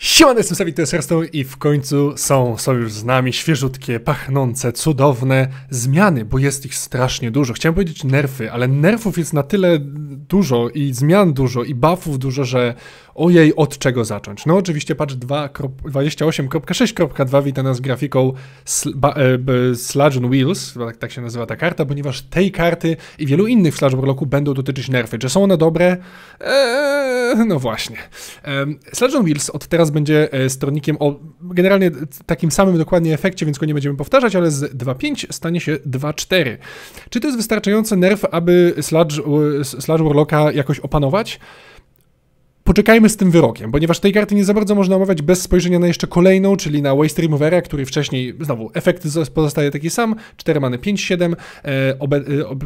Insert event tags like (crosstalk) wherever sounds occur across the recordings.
Siemane, jestem Sawit, to jest i w końcu są, są już z nami świeżutkie, pachnące, cudowne zmiany, bo jest ich strasznie dużo. Chciałem powiedzieć nerfy, ale nerfów jest na tyle dużo i zmian dużo i buffów dużo, że ojej, od czego zacząć? No oczywiście patch 28.6.2 wita nas grafiką Sludgeon Sludge Wheels, tak, tak, się nazywa ta karta, ponieważ tej karty i wielu innych w Sludge będą dotyczyć nerfy. Czy są one dobre? Eee, no właśnie. Ehm, Sludge Wheels od teraz teraz będzie e, stronnikiem o generalnie takim samym dokładnie efekcie, więc go nie będziemy powtarzać, ale z 2.5 stanie się 2.4. Czy to jest wystarczający nerw, aby Sludge, Sludge Warlocka jakoś opanować? poczekajmy z tym wyrokiem, ponieważ tej karty nie za bardzo można omawiać bez spojrzenia na jeszcze kolejną, czyli na Waste Removera, który wcześniej, znowu, efekt pozostaje taki sam, 4 many 5-7, e, e,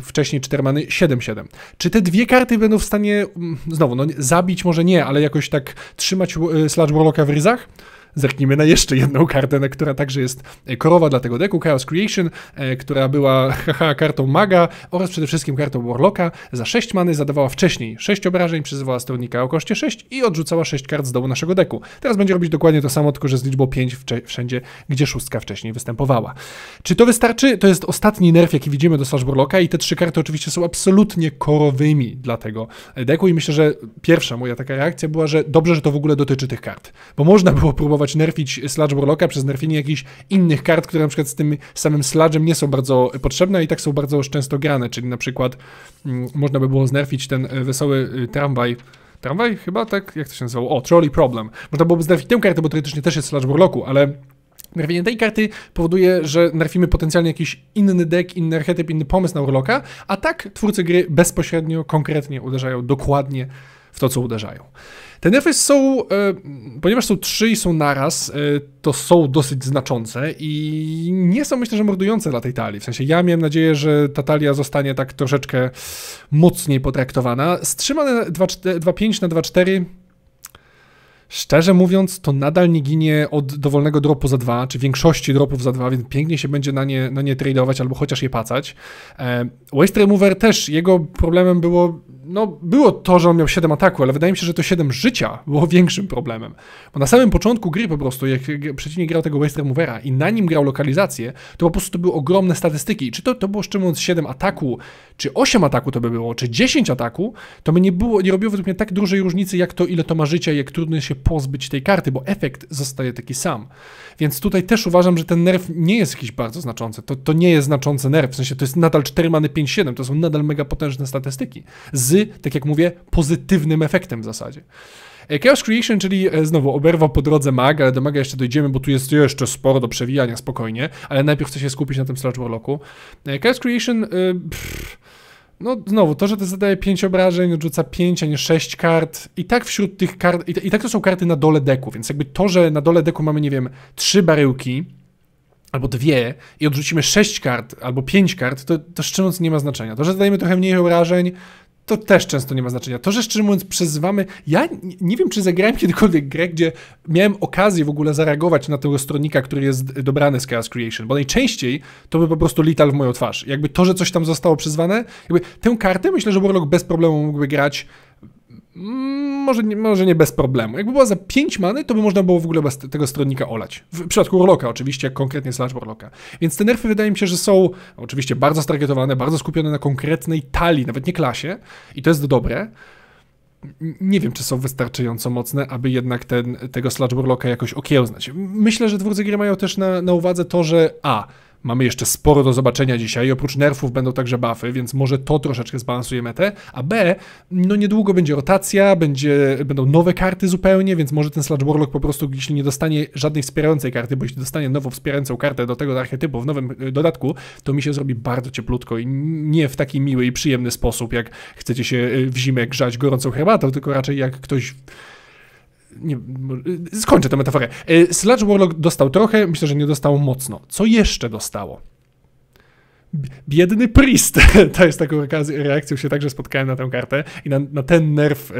wcześniej 4 many 7-7. Czy te dwie karty będą w stanie, mm, znowu, no zabić może nie, ale jakoś tak trzymać e, Sludge Warlocka w ryzach? zerknijmy na jeszcze jedną kartę, która także jest e, korowa dla tego deku, Chaos Creation, e, która była haha kartą maga oraz przede wszystkim kartą Warlocka. Za 6 many zadawała wcześniej 6 obrażeń, przyzywała stronnika o koszcie 6 i odrzucała 6 kart z dołu naszego deku. Teraz będzie robić dokładnie to samo, tylko że z liczbą 5 wszędzie, gdzie szóstka wcześniej występowała. Czy to wystarczy? To jest ostatni nerw, jaki widzimy do Slash Warlocka i te trzy karty oczywiście są absolutnie korowymi dla tego e, deku i myślę, że pierwsza moja taka reakcja była, że dobrze, że to w ogóle dotyczy tych kart, bo można było próbować próbować nerfić Sludge Warlocka przez nerfienie jakichś innych kart, które na przykład z tym samym Sludge'em nie są bardzo potrzebne i tak są bardzo często grane, czyli na przykład mm, można by było znerfić ten e, wesoły e, tramwaj tramwaj chyba, tak? Jak to się nazywało? O, Trolley Problem. Można byłoby znerfić tę kartę, bo teoretycznie też jest Sludge Warlocku, ale nerfienie tej karty powoduje, że nerfimy potencjalnie jakiś inny deck, inny archetyp, inny pomysł na Urloka, a tak twórcy gry bezpośrednio, konkretnie uderzają dokładnie w to, co uderzają. Te nefes są, e, ponieważ są trzy i są naraz, e, to są dosyć znaczące i nie są myślę, że mordujące dla tej talii. W sensie ja miałem nadzieję, że ta talia zostanie tak troszeczkę mocniej potraktowana. Strzymane 2.5 na 2.4 Szczerze mówiąc, to nadal nie ginie od dowolnego dropu za dwa, czy większości dropów za dwa, więc pięknie się będzie na nie, na nie tradeować albo chociaż je pacać. E, Waste Remover też, jego problemem było no, było to, że on miał 7 ataku, ale wydaje mi się, że to 7 życia było większym problemem. Bo na samym początku gry po prostu, jak przeciwnik grał tego Waste Removera i na nim grał lokalizację, to po prostu to były ogromne statystyki. Czy to, to było szczerze mówiąc 7 ataku, czy 8 ataku to by było, czy 10 ataku, to by nie, było, nie robiło według mnie tak dużej różnicy, jak to, ile to ma życia, jak trudno się pozbyć tej karty, bo efekt zostaje taki sam. Więc tutaj też uważam, że ten nerw nie jest jakiś bardzo znaczący. To, to nie jest znaczący nerw, w sensie to jest nadal 4 many 5-7, to są nadal mega potężne statystyki. Z z, tak jak mówię, pozytywnym efektem w zasadzie. E, Chaos Creation, czyli e, znowu oberwa po drodze mag, ale do maga jeszcze dojdziemy, bo tu jest jeszcze sporo do przewijania, spokojnie, ale najpierw chcę się skupić na tym Sludge Warlocku. E, Chaos Creation... Pff, no znowu, to, że to zadaje 5 obrażeń, odrzuca 5, a nie 6 kart. I tak wśród tych kart, i, i, tak to są karty na dole deku, więc jakby to, że na dole deku mamy, nie wiem, 3 baryłki, albo dwie i odrzucimy 6 kart, albo 5 kart, to, to szczerze nie ma znaczenia. To, że zadajemy trochę mniej obrażeń, to też często nie ma znaczenia. To, że szczerze mówiąc przezywamy, ja nie wiem, czy zagrałem kiedykolwiek grę, gdzie miałem okazję w ogóle zareagować na tego stronnika, który jest dobrany z Chaos Creation, bo najczęściej to by po prostu lital w moją twarz. Jakby to, że coś tam zostało przyzwane, jakby tę kartę myślę, że Warlock bez problemu mógłby grać Mm, może nie, może nie bez problemu. Jakby była za 5 many, to by można było w ogóle bez tego stronnika olać. W przypadku Urloka oczywiście, jak konkretnie Slash Urloka. Więc te nerfy wydaje mi się, że są oczywiście bardzo stargetowane, bardzo skupione na konkretnej talii, nawet nie klasie i to jest dobre. Nie wiem, czy są wystarczająco mocne, aby jednak ten, tego Slash Urloka jakoś okiełznać. Myślę, że twórcy gry mają też na, na uwadze to, że a, Mamy jeszcze sporo do zobaczenia dzisiaj. Oprócz nerfów będą także buffy, więc może to troszeczkę zbalansuje metę. A B, no niedługo będzie rotacja, będzie, będą nowe karty zupełnie, więc może ten Sludge Warlock po prostu, jeśli nie dostanie żadnej wspierającej karty, bo jeśli dostanie nową wspierającą kartę do tego archetypu w nowym e, dodatku, to mi się zrobi bardzo cieplutko i nie w taki miły i przyjemny sposób, jak chcecie się e, w zimę grzać gorącą herbatą, tylko raczej jak ktoś nie, skończę tę metaforę. Y, Sludge Warlock dostał trochę, myślę, że nie dostał mocno. Co jeszcze dostało? Biedny Priest. (laughs) To jest taką reakcją, się także spotkałem na tę kartę i na, na ten nerw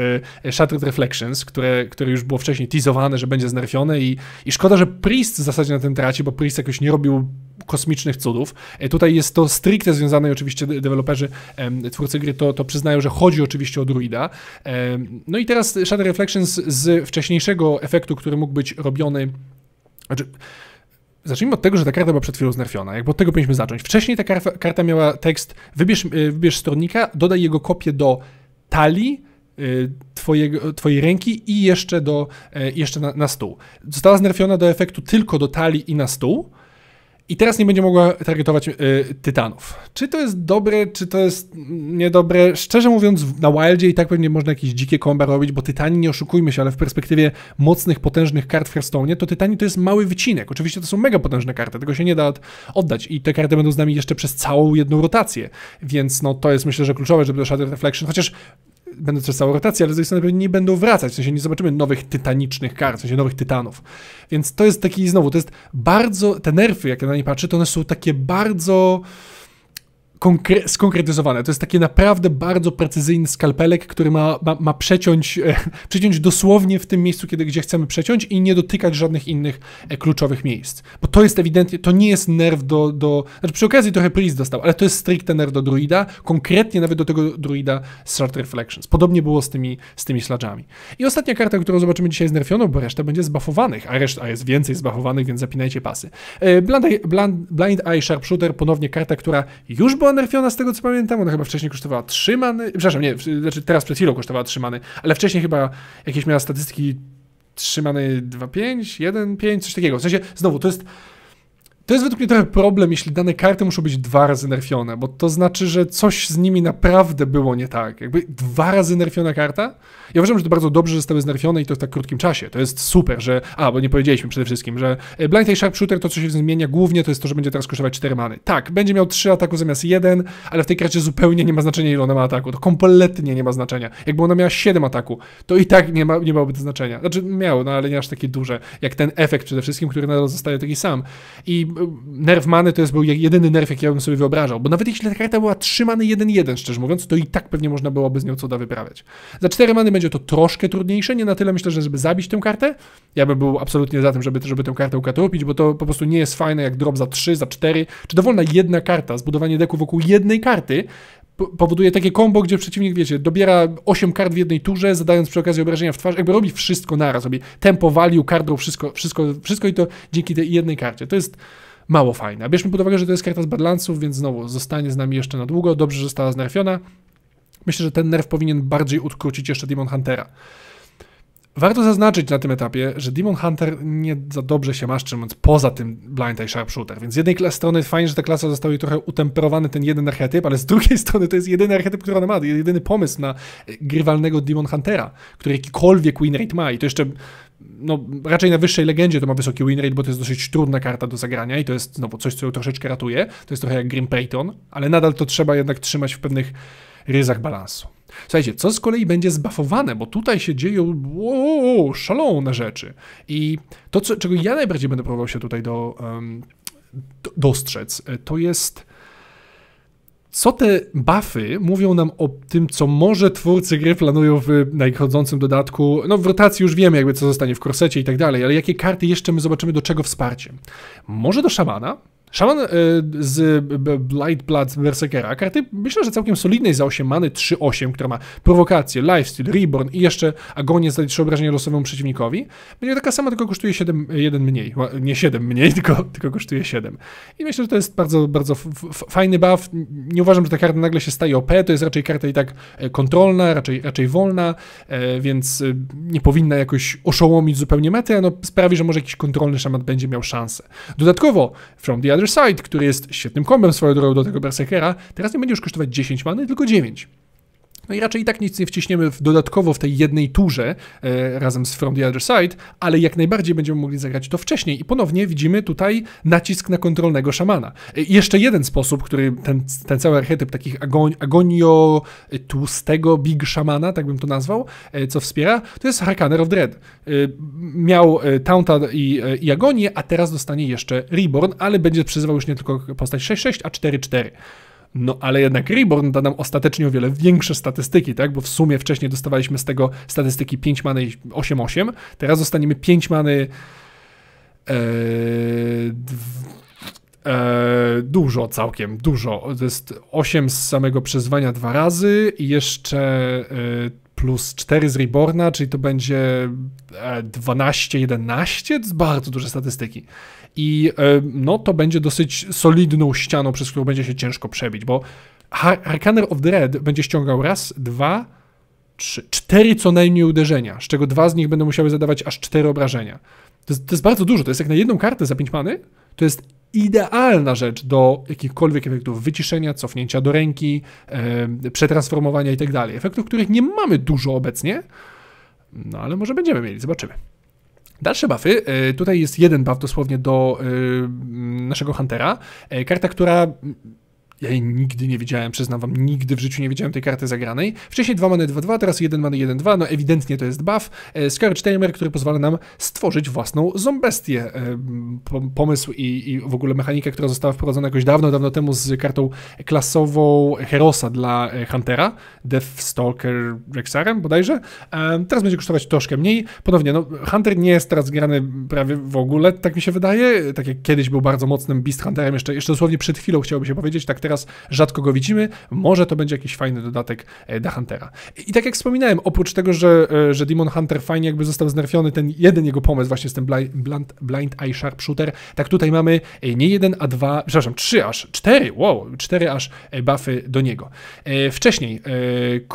y, Shattered Reflections, które, które już było wcześniej teasowane, że będzie znerfione i, i szkoda, że Priest w zasadzie na tym traci, bo Priest jakoś nie robił kosmicznych cudów. E, tutaj jest to stricte związane, i oczywiście deweloperzy, twórcy gry to, to przyznają, że chodzi oczywiście o druida. No i teraz Shadow Reflections z wcześniejszego efektu, który mógł być robiony... Znaczy, Zacznijmy od tego, że ta karta była przed chwilą znerfiona. Jakby od tego powinniśmy zacząć. Wcześniej ta karta, karta miała tekst wybierz, e, wybierz stronnika, dodaj jego kopię do talii, e, twojego, twojej ręki i jeszcze, do, jeszcze na, na stół. Została znerfiona do efektu tylko do talii i na stół, i teraz nie będzie mogła targetować y, Tytanów. Czy to jest dobre, czy to jest niedobre? Szczerze mówiąc, na Wildzie i tak pewnie można jakieś dzikie komba robić, bo Tytani, nie oszukujmy się, ale w perspektywie mocnych, potężnych kart w Hearthstone, to Tytani to jest mały wycinek. Oczywiście to są mega potężne karty, tego się nie da oddać i te karty będą z nami jeszcze przez całą jedną rotację, więc no to jest myślę, że kluczowe, żeby do Shadow Reflection, chociaż będą całą rotacje, ale z drugiej strony nie będą wracać, w sensie nie zobaczymy nowych tytanicznych kar, w sensie nowych tytanów. Więc to jest taki, znowu, to jest bardzo, te nerwy, jak ja na nie patrzę, to one są takie bardzo skonkretyzowane. To jest taki naprawdę bardzo precyzyjny skalpelek, który ma, ma, ma przeciąć, e, (laughs) przeciąć dosłownie w tym miejscu, kiedy, gdzie chcemy przeciąć i nie dotykać żadnych innych e, kluczowych miejsc. Bo to jest ewidentnie, to nie jest nerw do, do znaczy przy okazji trochę Priest dostał, ale to jest stricte nerw do druida, konkretnie nawet do tego druida z Short Reflections. Podobnie było z tymi, z tymi sludge'ami. I ostatnia karta, którą zobaczymy dzisiaj znerfioną, bo reszta będzie zbafowanych, a reszta a jest więcej zbafowanych, więc zapinajcie pasy. E, blind, Eye, Blind, Blind Eye Sharpshooter, ponownie karta, która już była nerfiona z tego co pamiętam, ona chyba wcześniej kosztowała 3 many, przepraszam, nie, znaczy teraz przed chwilą kosztowała 3 many, ale wcześniej chyba jakieś miała statystyki 3 many 2-5, 1-5, coś takiego. W sensie, znowu, to jest to jest według mnie trochę problem, jeśli dane karty muszą być dwa razy nerfione, bo to znaczy, że coś z nimi naprawdę było nie tak. Jakby dwa razy nerfiona karta? Ja uważam, że to bardzo dobrze, że zostały znerfione i to w tak krótkim czasie. To jest super, że... A, bo nie powiedzieliśmy przede wszystkim, że e, Blind Eye Sharpshooter, to co się zmienia głównie, to jest to, że będzie teraz kosztować 4 many. Tak, będzie miał 3 ataku zamiast 1, ale w tej karcie zupełnie nie ma znaczenia, ile ona ma ataku. To kompletnie nie ma znaczenia. Jakby ona miała 7 ataku, to i tak nie, ma, nie miałoby to znaczenia. Znaczy, miało, no ale nie aż takie duże, jak ten efekt przede wszystkim, który nadal zostaje taki sam. I nerw many to jest był jedyny nerw, jaki ja bym sobie wyobrażał, bo nawet jeśli ta karta była 3 many 1-1, szczerze mówiąc, to i tak pewnie można byłoby z nią cuda wyprawiać. Za 4 many będzie to troszkę trudniejsze, nie na tyle myślę, że żeby zabić tę kartę, ja bym był absolutnie za tym, żeby, żeby tę kartę ukatopić, bo to po prostu nie jest fajne jak drop za 3, za 4, czy dowolna jedna karta, zbudowanie deku wokół jednej karty powoduje takie kombo, gdzie przeciwnik, wiecie, dobiera 8 kart w jednej turze, zadając przy okazji obrażenia w twarz, jakby robi wszystko naraz, robi tempo, value, kardą, wszystko, wszystko, wszystko i to dzięki tej jednej karcie. To jest mało fajne. A bierzmy pod uwagę, że to jest karta z Badlandsów, więc znowu zostanie z nami jeszcze na długo, dobrze, że została znerfiona. Myślę, że ten nerw powinien bardziej odkrócić jeszcze Demon Huntera. Warto zaznaczyć na tym etapie, że Demon Hunter nie za dobrze się masz, mówiąc, poza tym Blind Eye Sharpshooter, więc z jednej strony fajnie, że ta klasa została trochę utemperowany ten jeden archetyp, ale z drugiej (laughs) strony to jest jedyny archetyp, który ona ma, jedyny pomysł na grywalnego Demon Huntera, który jakikolwiek winrate ma i to jeszcze no, raczej na wyższej legendzie to ma wysoki winrate, bo to jest dosyć trudna karta do zagrania i to jest znowu coś, co ją troszeczkę ratuje, to jest trochę jak Grim Payton, ale nadal to trzeba jednak trzymać w pewnych ryzach balansu. Słuchajcie, co z kolei będzie zbafowane, bo tutaj się dzieją wow, szalone rzeczy. I to, co, czego ja najbardziej będę próbował się tutaj do, um, dostrzec, e, to jest co te buffy mówią nam o tym, co może twórcy gry planują w najchodzącym dodatku. No w rotacji już wiemy jakby co zostanie w korsecie i tak dalej, ale jakie karty jeszcze my zobaczymy do czego wsparcie. Może do szamana, Szaman y, z Lightblood Berserkera, karty myślę, że całkiem solidnej za 8 many, 3-8, która ma prowokację, lifesteal, reborn i jeszcze agonię za 3 obrażenia losowemu przeciwnikowi, będzie taka sama, tylko kosztuje 7, 1 mniej. Nie 7 mniej, (laughs) tylko, tylko kosztuje 7. I myślę, że to jest bardzo, bardzo fajny buff. Nie uważam, że ta karta nagle się staje OP, to jest raczej karta i tak e, kontrolna, raczej, raczej wolna, e, więc e, nie powinna jakoś oszołomić zupełnie mety, no sprawi, że może jakiś kontrolny szaman będzie miał szansę. Dodatkowo, From the Other Side, który jest świetnym kombem swoją drogą do tego Berserkera, teraz nie będzie już kosztować 10 many, tylko 9. No i raczej i tak nic nie wciśniemy w, dodatkowo w tej jednej turze e, razem z From the Other Side, ale jak najbardziej będziemy mogli zagrać to wcześniej i ponownie widzimy tutaj nacisk na kontrolnego szamana. E, jeszcze jeden sposób, który ten, ten cały archetyp takich agon, agonio tłustego big szamana, tak bym to nazwał, e, co wspiera, to jest Harkaner of Dread. E, miał e, Taunta i, e, i Agonię, a teraz dostanie jeszcze Reborn, ale będzie przyzywał już nie tylko postać 6.6, a 4.4. No ale jednak Reborn da nam ostatecznie o wiele większe statystyki, tak? Bo w sumie wcześniej dostawaliśmy z tego statystyki 5 many 8-8, teraz dostaniemy 5 many e, e, dużo całkiem, dużo. To jest 8 z samego przyzwania dwa razy i jeszcze e, plus 4 z Reborna, czyli to będzie 12-11, e, bardzo duże statystyki. I e, no, to będzie dosyć solidną ścianą, przez którą będzie się ciężko przebić, bo Harkaner of the Red będzie ściągał raz, dwa, trzy, cztery co najmniej uderzenia, z czego dwa z nich będą musiały zadawać aż cztery obrażenia. To jest, to jest bardzo dużo, to jest jak na jedną kartę za 5 many, to jest idealna rzecz do jakichkolwiek efektów wyciszenia, cofnięcia do ręki, e, przetransformowania itd. Tak efektów, których nie mamy dużo obecnie, no ale może będziemy mieli, zobaczymy. Dalsze buffy. E, tutaj jest jeden buff dosłownie do e, naszego Huntera. E, karta, która ja jej nigdy nie widziałem, przyznam wam, nigdy w życiu nie widziałem tej karty zagranej. Wcześniej 2 many 2-2, teraz 1 many 1-2, no ewidentnie to jest buff. E, Scourge Tamer, który pozwala nam stworzyć własną zombestię. E, pomysł i, i w ogóle mechanika, która została wprowadzona jakoś dawno, dawno temu z kartą klasową Herosa dla e, Huntera, Deathstalker Rexarem bodajże. Teraz będzie kosztować troszkę mniej. Ponownie, no, Hunter nie jest teraz grany prawie w ogóle, tak mi się wydaje. Tak jak kiedyś był bardzo mocnym Beast Hunterem, jeszcze, jeszcze dosłownie przed chwilą chciałoby się powiedzieć, tak teraz teraz rzadko go widzimy. Może to będzie jakiś fajny dodatek e, dla Huntera. I tak jak wspominałem, oprócz tego, że, e, że Demon Hunter fajnie jakby został znerfiony, ten jeden jego pomysł właśnie z tym blind, blind Eye Sharpshooter, tak tutaj mamy e, nie jeden, a dwa, przepraszam, trzy aż, cztery, wow, cztery aż buffy do niego. Wcześniej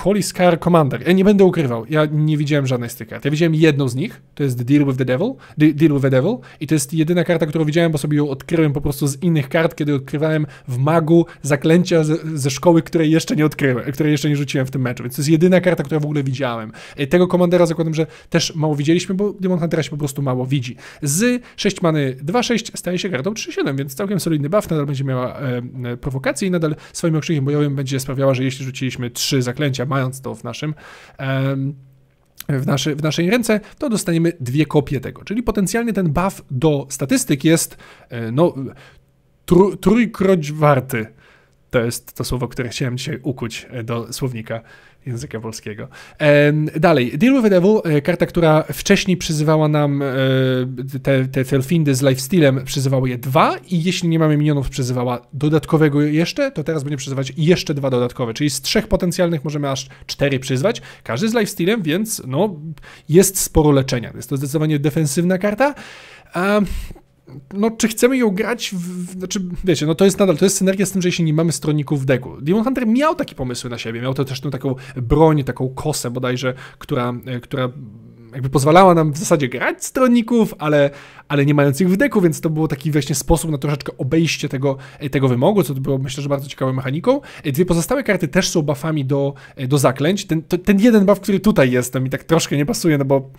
Coliscar Commander, ja nie będę ukrywał, ja nie widziałem żadnej z tych kart. Ja widziałem jedną z nich, to jest Deal with the Devil, Deal with the Devil i to jest jedyna karta, którą widziałem, bo sobie ją odkryłem po prostu z innych kart, kiedy odkrywałem w Magu zaklęcia ze szkoły, której jeszcze nie odkryłem, której jeszcze nie rzuciłem w tym meczu, więc to jest jedyna karta, którą w ogóle widziałem. E, tego komandera zakładam, że też mało widzieliśmy, bo Demon Huntera się po prostu mało widzi. Z 6 many 2-6 staje się kartą 3-7, więc całkiem solidny buff, nadal będzie miała e, e prowokację i nadal swoim okrzykiem bojowym będzie sprawiała, że jeśli rzuciliśmy trzy zaklęcia, mając to w naszym e, w, nasze, w naszej ręce, to dostaniemy dwie kopie tego. Czyli potencjalnie ten buff do statystyk jest e, no, tr trójkroć warty. To jest to słowo, które chciałem dzisiaj ukuć e, do słownika języka polskiego. E, dalej, Deal with the Devil, e, karta, która wcześniej przyzywała nam te, te Telfindy z Lifestealem, przyzywała je dwa i jeśli nie mamy minionów, przyzywała dodatkowego jeszcze, to teraz będzie przyzywać jeszcze dwa dodatkowe, czyli z trzech potencjalnych możemy aż cztery przyzwać, każdy z Lifestealem, więc no, jest sporo leczenia. Jest to zdecydowanie defensywna karta no, czy chcemy ją grać, w, znaczy, wiecie, no to jest nadal, to jest synergia z tym, że jeśli nie mamy stronników w deku. Demon Hunter miał takie pomysły na siebie, miał to też tą taką broń, taką kosę bodajże, która, e, która jakby pozwalała nam w zasadzie grać stronników, ale, ale nie mając ich w deku, więc to był taki właśnie sposób na troszeczkę obejście tego, e, tego wymogu, co było myślę, że bardzo ciekawą mechaniką. E, dwie pozostałe karty też są buffami do, do zaklęć. Ten, to, ten jeden buff, który tutaj jest, to mi tak troszkę nie pasuje, no bo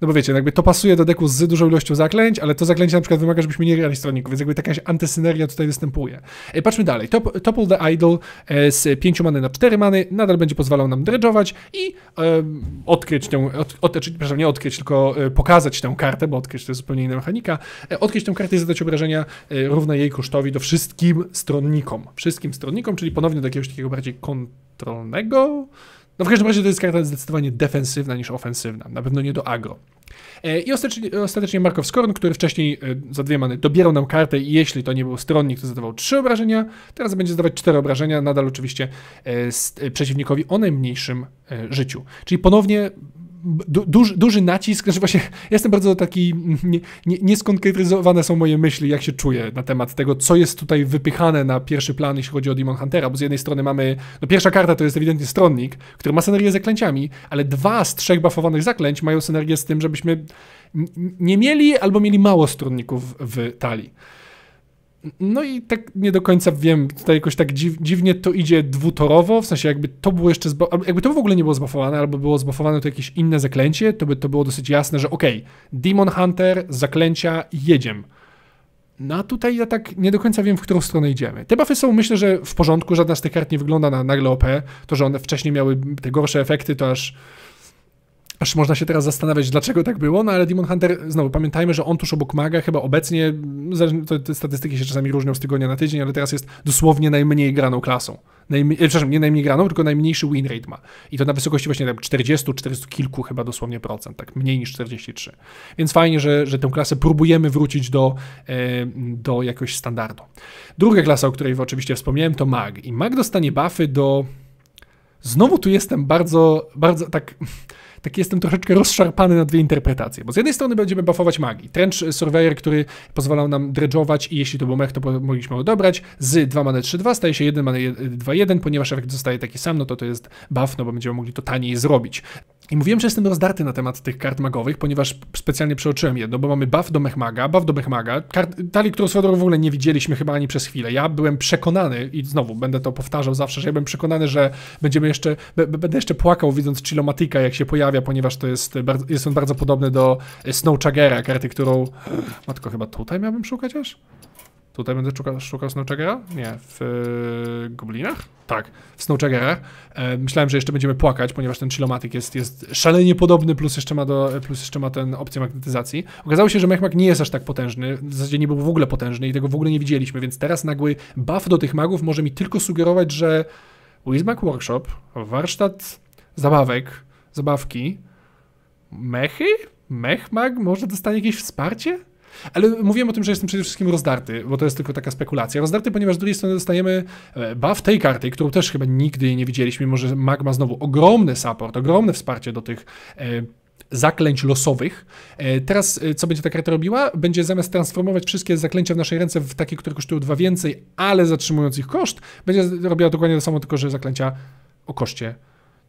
no bo wiecie, no jakby to pasuje do deku z dużą ilością zaklęć, ale to zaklęcie na przykład wymaga, żebyśmy nie grali stronników, więc jakby taka antysynergia tutaj występuje. E, patrzmy dalej. Top, topple the Idol e, z 5 many na 4 many nadal będzie pozwalał nam dredżować i e, odkryć tę, od, znaczy, przepraszam, nie odkryć, tylko e, pokazać tę kartę, bo odkryć to jest zupełnie inna mechanika. E, odkryć tę kartę i zadać obrażenia e, równe jej kosztowi do wszystkim stronnikom. Wszystkim stronnikom, czyli ponownie do jakiegoś takiego bardziej kontrolnego no w każdym razie to jest karta zdecydowanie defensywna niż ofensywna, na pewno nie do agro. E, I ostatecznie, ostatecznie Markov Skorn, który wcześniej e, za dwie many dobierał nam kartę i jeśli to nie był stronnik, to zadawał trzy obrażenia, teraz będzie zadawać cztery obrażenia, nadal oczywiście e, przeciwnikowi o najmniejszym życiu. Czyli ponownie duży, duży nacisk, znaczy właśnie ja jestem bardzo taki, nie, nie, nieskonkretyzowane są moje myśli, jak się czuję na temat tego, co jest tutaj wypychane na pierwszy plan, jeśli chodzi o Demon Huntera, bo z jednej strony mamy, no pierwsza karta to jest ewidentnie stronnik, który ma synergię z zaklęciami, ale dwa z trzech buffowanych zaklęć mają synergię z tym, żebyśmy nie mieli albo mieli mało stronników w talii. No i tak nie do końca wiem, tutaj jakoś tak dziw, dziwnie to idzie dwutorowo, w sensie jakby to było jeszcze, jakby to w ogóle nie było zbafowane, albo było zbafowane to jakieś inne zaklęcie, to by to było dosyć jasne, że okej, okay, Demon Hunter, zaklęcia, jedziemy. No a tutaj ja tak nie do końca wiem, w którą stronę idziemy. Te buffy są myślę, że w porządku, żadna z tych kart nie wygląda na nagle OP. To, że one wcześniej miały te gorsze efekty, to aż Aż można się teraz zastanawiać, dlaczego tak było, no ale Demon Hunter, znowu pamiętajmy, że on tuż obok Maga, chyba obecnie, te statystyki się czasami różnią z tygodnia na tydzień, ale teraz jest dosłownie najmniej graną klasą. E, przepraszam, nie najmniej graną, tylko najmniejszy win rate ma. I to na wysokości właśnie 40, 40 kilku chyba dosłownie procent, tak mniej niż 43. Więc fajnie, że, że tę klasę próbujemy wrócić do, e, do jakiegoś standardu. Druga klasa, o której oczywiście wspomniałem, to Mag. I Mag dostanie buffy do... Znowu tu jestem bardzo, bardzo tak taki jestem troszeczkę rozszarpany na dwie interpretacje, bo z jednej strony będziemy buffować magii. Trench Surveyor, który pozwalał nam dredżować i jeśli to był mech, to mogliśmy odebrać. Z 2 mana 3-2 staje się 1 mana 2-1, ponieważ efekt zostaje taki sam, no to to jest buff, no bo będziemy mogli to taniej zrobić. I mówiłem, że jestem rozdarty na temat tych kart magowych, ponieważ specjalnie przeoczyłem jedno, bo mamy buff do mechmaga, buff do mechmaga, kart, tali, którą swoją drogą w ogóle nie widzieliśmy chyba ani przez chwilę. Ja byłem przekonany, i znowu będę to powtarzał zawsze, że ja byłem przekonany, że będziemy jeszcze, będę jeszcze płakał widząc Chilomatika, jak się pojawia ponieważ to jest, jest on bardzo podobny do Snowchagera, karty, którą... Matko, chyba tutaj miałbym szukać aż? Tutaj będę szukał, szukał Snowchaggera? Nie, w y, Goblinach? Tak, w Snowchaggerach. E, myślałem, że jeszcze będziemy płakać, ponieważ ten Chilomatic jest, jest szalenie podobny, plus jeszcze ma, do, plus jeszcze ma ten opcję magnetyzacji. Okazało się, że Mechmak nie jest aż tak potężny, w zasadzie nie był w ogóle potężny i tego w ogóle nie widzieliśmy, więc teraz nagły buff do tych magów może mi tylko sugerować, że Wizmak Workshop, warsztat zabawek, zabawki. Mechy? Mech mag może dostanie jakieś wsparcie? Ale mówiłem o tym, że jestem przede wszystkim rozdarty, bo to jest tylko taka spekulacja. Rozdarty, ponieważ z drugiej strony dostajemy e, buff tej karty, którą też chyba nigdy nie widzieliśmy, mimo że mag ma znowu ogromny support, ogromne wsparcie do tych e, zaklęć losowych. E, teraz co będzie ta karta robiła? Będzie zamiast transformować wszystkie zaklęcia w naszej ręce w takie, które kosztują dwa więcej, ale zatrzymując ich koszt, będzie robiła dokładnie to samo, tylko że zaklęcia o koszcie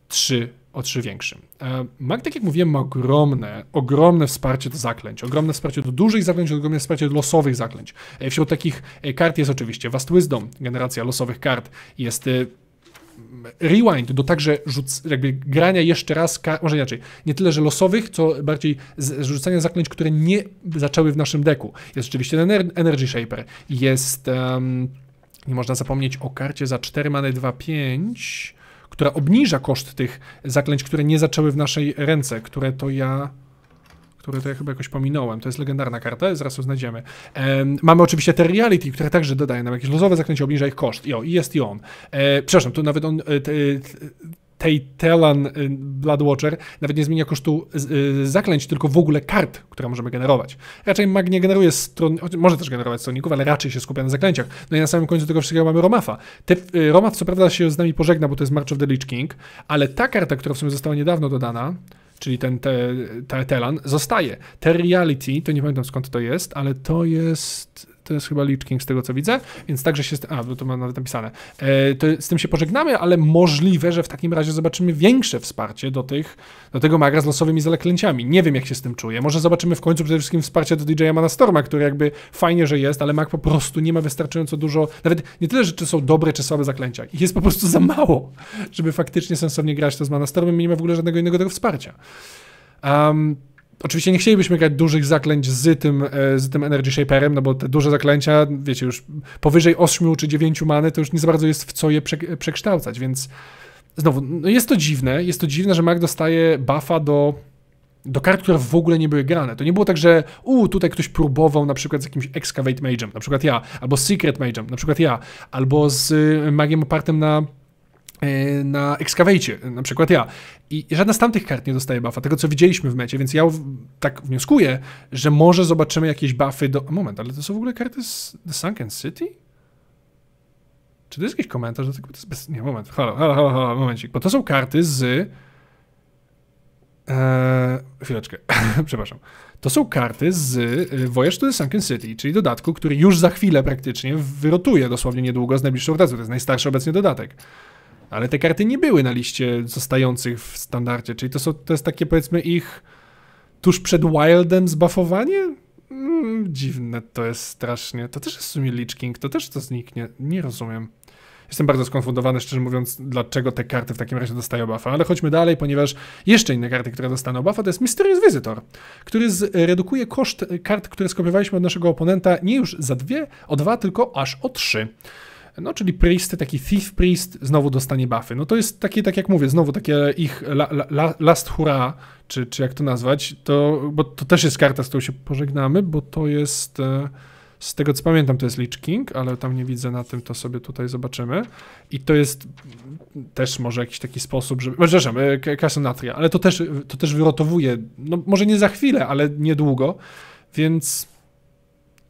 3 o trzy większym. E, Mag, tak jak mówiłem, ma ogromne, ogromne wsparcie do zaklęć, ogromne wsparcie do dużych zaklęć, ogromne wsparcie do losowych zaklęć. E, wśród takich e, kart jest oczywiście Vast Wisdom, generacja losowych kart, jest rewind do także rzuc, jakby grania jeszcze raz, może inaczej, nie tyle, że losowych, co bardziej rzucania zaklęć, które nie zaczęły w naszym deku. Jest oczywiście Energy Shaper, jest... Um, nie można zapomnieć o karcie za 4 many 2-5 która obniża koszt tych zaklęć, które nie zaczęły w naszej ręce, które to ja które to ja chyba jakoś pominąłem. To jest legendarna karta, zaraz ją znajdziemy. Um, mamy oczywiście te reality, które także dodaje nam jakieś losowe zaklęcie, obniża ich koszt. Jo, jest i on. E, przepraszam, tu nawet on... E, e, Telan y, Bloodwatcher nawet nie zmienia kosztu y, y, zaklęć, tylko w ogóle kart, które możemy generować. Raczej mag nie generuje stron, może też generować stronników, ale raczej się skupia na zaklęciach. No i na samym końcu tego wszystkiego mamy Romafa. Te, Romaf co prawda się z nami pożegna, bo to jest March of the Lich King, ale ta karta, która w sumie została niedawno dodana, czyli ten te, te, Telan, zostaje. ter Reality, to nie pamiętam skąd to jest, ale to jest to jest chyba Lich King z tego co widzę, więc także się... A, bo to mam nawet napisane. E, to z tym się pożegnamy, ale możliwe, że w takim razie zobaczymy większe wsparcie do tych, do tego maga z losowymi zaleklęciami. Nie wiem, jak się z tym czuję. Może zobaczymy w końcu przede wszystkim wsparcie do DJ Mana Storma, który jakby fajnie, że jest, ale mag po prostu nie ma wystarczająco dużo... Nawet nie tyle, że czy są dobre, czy słabe zaklęcia. Ich jest po prostu za mało, żeby faktycznie sensownie grać to z Mana Stormem i nie ma w ogóle żadnego innego tego wsparcia. Um, Oczywiście nie chcielibyśmy grać dużych zaklęć z tym, e, z tym Energy Shaperem, no bo te duże zaklęcia, wiecie, już powyżej 8 czy 9 many, to już nie za bardzo jest w co je przekształcać, więc znowu, no jest to dziwne, jest to dziwne, że Mag dostaje buffa do, do kart, które w ogóle nie były grane. To nie było tak, że u, tutaj ktoś próbował na przykład z jakimś Excavate Magem, na przykład ja, albo Secret Magem, na przykład ja, albo z y, magiem opartym na E, na ekskawejcie, na przykład ja. I żadna z tamtych kart nie dostaje buffa, tego co widzieliśmy w mecie, więc ja tak wnioskuję, że może zobaczymy jakieś buffy do... Moment, ale to są w ogóle karty z The Sunken City? Czy to jest jakiś komentarz do tego? To bez... Nie, moment, halo, halo, halo, halo, momencik, bo to są karty z... Eee, chwileczkę, (laughs) przepraszam. To są karty z e, Voyage to the Sunken City, czyli dodatku, który już za chwilę praktycznie wyrotuje dosłownie niedługo z najbliższą razu. To jest najstarszy obecnie dodatek. Ale te karty nie były na liście zostających w standardzie, czyli to, są, to jest takie powiedzmy ich tuż przed Wildem zbafowanie? Mm, dziwne to jest strasznie. To też jest w sumie Lich King, to też to zniknie. Nie rozumiem. Jestem bardzo skonfundowany, szczerze mówiąc, dlaczego te karty w takim razie dostają buffa, ale chodźmy dalej, ponieważ jeszcze inne karty, które dostaną buffa, to jest Mysterious Visitor, który redukuje koszt kart, które skopiowaliśmy od naszego oponenta nie już za dwie, o dwa, tylko aż o trzy. No, czyli priest, taki thief priest znowu dostanie buffy. No to jest takie, tak jak mówię, znowu takie ich la, la, last hurrah, czy, czy jak to nazwać, to, bo to też jest karta, z którą się pożegnamy, bo to jest... E, z tego co pamiętam, to jest Lich King, ale tam nie widzę na tym, to sobie tutaj zobaczymy. I to jest też może jakiś taki sposób, żeby. Przepraszam, e, Kasonatria, ale to też, to też wyrotowuje. No, może nie za chwilę, ale niedługo, więc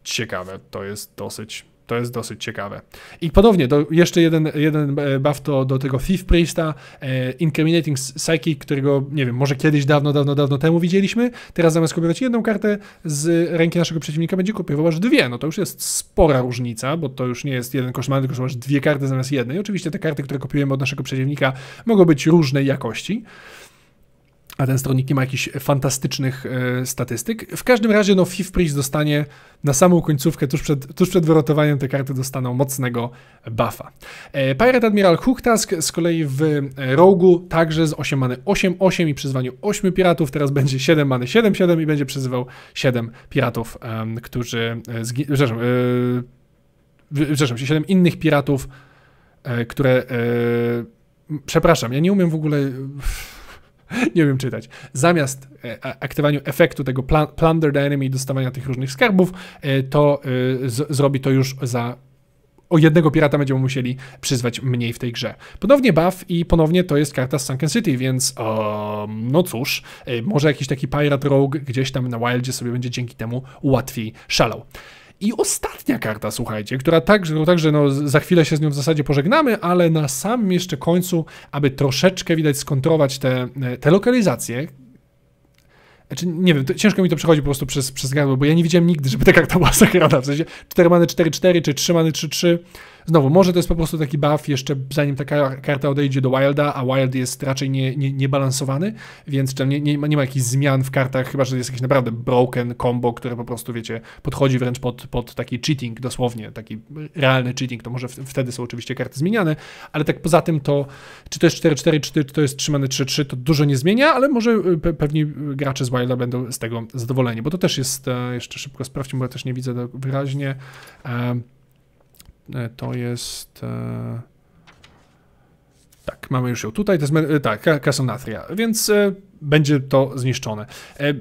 ciekawe to jest dosyć. To jest dosyć ciekawe. I podobnie, do, jeszcze jeden, jeden e, buff to do tego Thief Priesta, e, Incriminating Psychic, którego, nie wiem, może kiedyś dawno, dawno, dawno temu widzieliśmy. Teraz zamiast kupować jedną kartę z ręki naszego przeciwnika, będzie kupował aż dwie. No to już jest spora różnica, bo to już nie jest jeden koszmar, tylko że masz dwie karty zamiast jednej. Oczywiście te karty, które kopiujemy od naszego przeciwnika, mogą być różnej jakości a ten stronnik nie ma jakichś fantastycznych y, statystyk. W każdym razie, no, Fifth Priest dostanie na samą końcówkę, tuż przed, tuż przed wyrotowaniem te karty dostaną mocnego buffa. E, Pirate Admiral Huchtask z kolei w e, rogu także z 8 many 8-8 i przyzwaniu 8 piratów, teraz będzie 7 many 7-7 i będzie przyzywał 7 piratów, y, którzy... E, zgi- przepraszam, y, przepraszam, 7 innych piratów, które... Przepraszam, ja nie umiem w ogóle... Pff (laughs) nie wiem czytać. Zamiast e, aktywaniu efektu tego plunder the enemy i dostawania tych różnych skarbów, e, to e, zrobi to już za o jednego pirata będziemy musieli przyzwać mniej w tej grze. Ponownie buff i ponownie to jest karta z Sunken City, więc um, no cóż, może jakiś taki Pirate Rogue gdzieś tam na Wildzie sobie będzie dzięki temu łatwiej szalał. I ostatnia karta, słuchajcie, która także, no, także no, za chwilę się z nią w zasadzie pożegnamy, ale na samym jeszcze końcu, aby troszeczkę widać skontrować te, e, te lokalizacje, znaczy, nie wiem, ciężko mi to przechodzi po prostu przez, przez gardło, bo ja nie widziałem nigdy, żeby ta karta była (laughs) zagrana. W sensie 4 many 4-4, czy 3 many 3-3. Znowu, może to jest po prostu taki buff jeszcze zanim ta karta odejdzie do Wilda, a Wild jest raczej niebalansowany, nie, nie więc tam nie, nie, ma, nie ma jakichś zmian w kartach, chyba że jest jakiś naprawdę broken combo, które po prostu, wiecie, podchodzi wręcz pod, pod taki cheating dosłownie, taki realny cheating, to może w, wtedy są oczywiście karty zmieniane, ale tak poza tym to, czy to jest 4-4, czy to jest trzymane 3-3, to dużo nie zmienia, ale może y, pe, pewni gracze z Wilda będą z tego zadowoleni, bo to też jest, e, jeszcze szybko sprawdźmy, bo ja też nie widzę wyraźnie, um, E, to jest... E, tak, mamy już ją tutaj, to jest, tak, Casonatria. Więc e, będzie to zniszczone. E,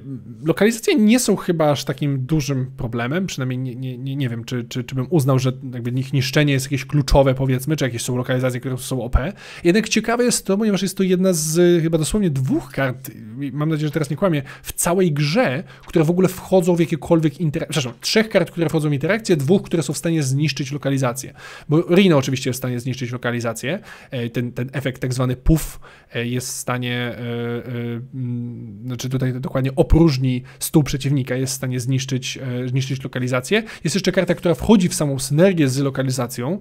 lokalizacje nie są chyba aż takim dużym problemem, przynajmniej nie, nie, nie, nie wiem, czy, czy, czy bym uznał, że jakby ich niszczenie jest jakieś kluczowe, powiedzmy, czy jakieś są lokalizacje, które są OP. Jednak ciekawe jest to, ponieważ jest to jedna z e, chyba dosłownie dwóch kart, mam nadzieję, że teraz nie kłamie. w całej grze, które w ogóle wchodzą w jakiekolwiek interakcje, przepraszam, trzech kart, które wchodzą w interakcję, dwóch, które są w stanie zniszczyć lokalizację. Bo Rino oczywiście jest w stanie zniszczyć lokalizację, e, ten, ten efekt tak zwany puff jest w stanie Mm, znaczy tutaj dokładnie opróżni stół przeciwnika, jest w stanie zniszczyć, e, zniszczyć lokalizację. Jest jeszcze karta, która wchodzi w samą synergię z lokalizacją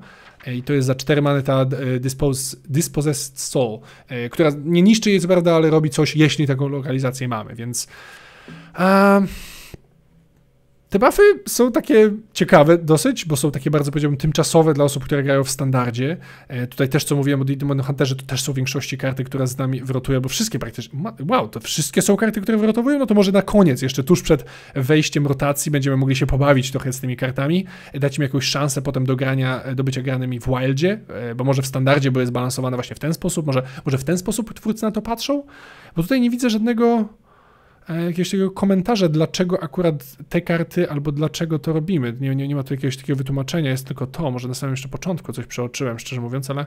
e, i to jest za 4 ta e, dispose, Dispossessed Soul, która nie niszczy jej co prawda, ale robi coś, jeśli taką lokalizację mamy, więc... Te buffy są takie ciekawe dosyć, bo są takie bardzo, powiedziałbym, tymczasowe dla osób, które grają w standardzie. E, tutaj też, co mówiłem o Demon Hunterze, to też są w większości karty, które z nami wrotuje, bo wszystkie praktycznie... Wow, to wszystkie są karty, które wrotowują? No to może na koniec, jeszcze tuż przed wejściem rotacji będziemy mogli się pobawić trochę z tymi kartami, e, dać im jakąś szansę potem do grania, e, do bycia granymi w Wildzie, e, bo może w standardzie były zbalansowane właśnie w ten sposób, może, może w ten sposób twórcy na to patrzą, bo tutaj nie widzę żadnego E, jakiegoś takiego komentarza, dlaczego akurat te karty, albo dlaczego to robimy. Nie, nie, nie ma tu jakiegoś takiego wytłumaczenia, jest tylko to, może na samym jeszcze początku coś przeoczyłem, szczerze mówiąc, ale,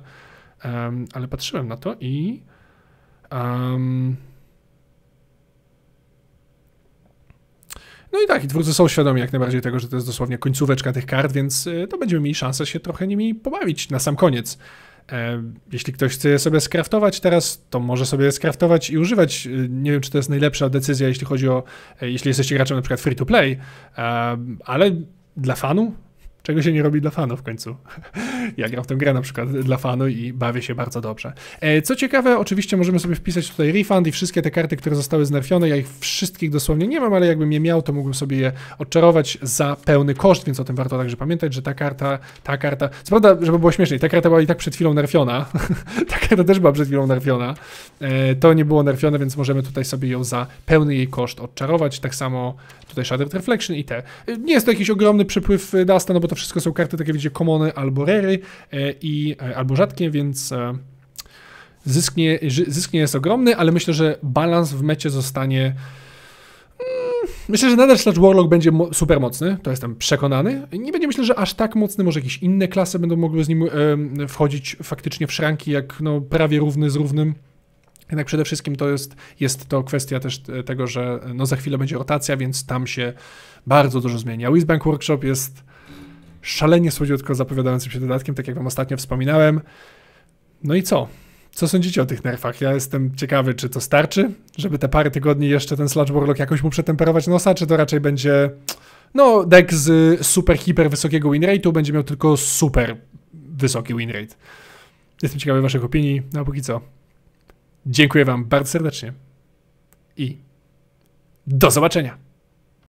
um, ale patrzyłem na to i... Um, No i tak, i twórcy są świadomi jak najbardziej tego, że to jest dosłownie końcóweczka tych kart, więc y, to będziemy mieli szansę się trochę nimi pobawić na sam koniec. E, jeśli ktoś chce sobie skraftować teraz, to może sobie skraftować i używać. E, nie wiem, czy to jest najlepsza decyzja, jeśli chodzi o, e, jeśli jesteście graczem na przykład free to play, ale dla fanu, czego się nie robi dla fanów w końcu. (laughs) Ja gram w tę grę na przykład dla fanu i bawię się bardzo dobrze. E, co ciekawe, oczywiście możemy sobie wpisać tutaj refund i wszystkie te karty, które zostały znerfione. Ja ich wszystkich dosłownie nie mam, ale jakbym je miał, to mógłbym sobie je odczarować za pełny koszt, więc o tym warto także pamiętać, że ta karta, ta karta... Co prawda, żeby było śmieszniej, ta karta była i tak przed chwilą nerfiona. (laughs) ta karta też była przed chwilą nerfiona. E, to nie było nerfione, więc możemy tutaj sobie ją za pełny jej koszt odczarować. Tak samo tutaj Shattered Reflection i te. E, nie jest to jakiś ogromny przepływ Dasta, no bo to wszystko są karty takie, widzicie, komony albo rery, E, i e, albo rzadkie, więc e, zysk nie, jest ogromny, ale myślę, że balans w mecie zostanie. Mm, myślę, że nadal Sludge Warlock będzie super mocny, to jestem przekonany. Nie będzie myślę, że aż tak mocny, może jakieś inne klasy będą mogły z nim e, wchodzić faktycznie w szranki, jak no, prawie równy z równym. Jednak przede wszystkim to jest, jest to kwestia też tego, że no, za chwilę będzie rotacja, więc tam się bardzo dużo zmienia. Wizbank Workshop jest szalenie słodziutko zapowiadającym się dodatkiem, tak jak wam ostatnio wspominałem. No i co? Co sądzicie o tych nerfach? Ja jestem ciekawy, czy to starczy, żeby te parę tygodni jeszcze ten Sludge Warlock jakoś mu przetemperować nosa, czy to raczej będzie no deck z super, hiper wysokiego winrate'u będzie miał tylko super wysoki winrate. Jestem ciekawy waszych opinii, no a póki co dziękuję wam bardzo serdecznie i do zobaczenia!